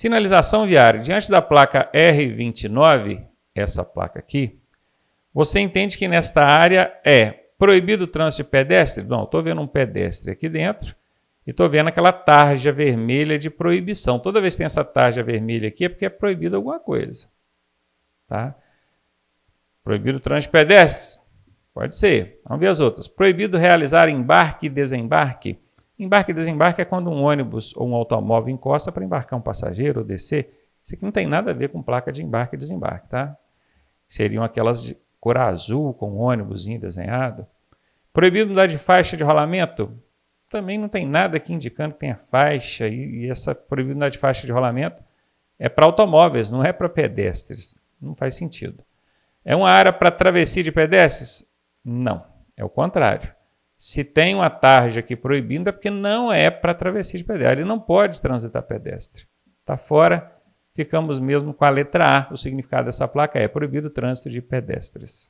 Sinalização viária. Diante da placa R29, essa placa aqui, você entende que nesta área é proibido o trânsito de pedestre? Não, estou vendo um pedestre aqui dentro e estou vendo aquela tarja vermelha de proibição. Toda vez que tem essa tarja vermelha aqui é porque é proibido alguma coisa. Tá? Proibido o trânsito de pedestre? Pode ser. Vamos ver as outras. Proibido realizar embarque e desembarque Embarque e desembarque é quando um ônibus ou um automóvel encosta para embarcar um passageiro ou descer. Isso aqui não tem nada a ver com placa de embarque e desembarque, tá? Seriam aquelas de cor azul com um ônibusinho desenhado. Proibido mudar de faixa de rolamento? Também não tem nada aqui indicando que tenha faixa e, e essa proibido mudar de faixa de rolamento é para automóveis, não é para pedestres. Não faz sentido. É uma área para travessia de pedestres? Não, é o contrário. Se tem uma tarja aqui proibindo, é porque não é para travessia de pedestre. Ele não pode transitar pedestre. Está fora. Ficamos mesmo com a letra A. O significado dessa placa é proibido o trânsito de pedestres.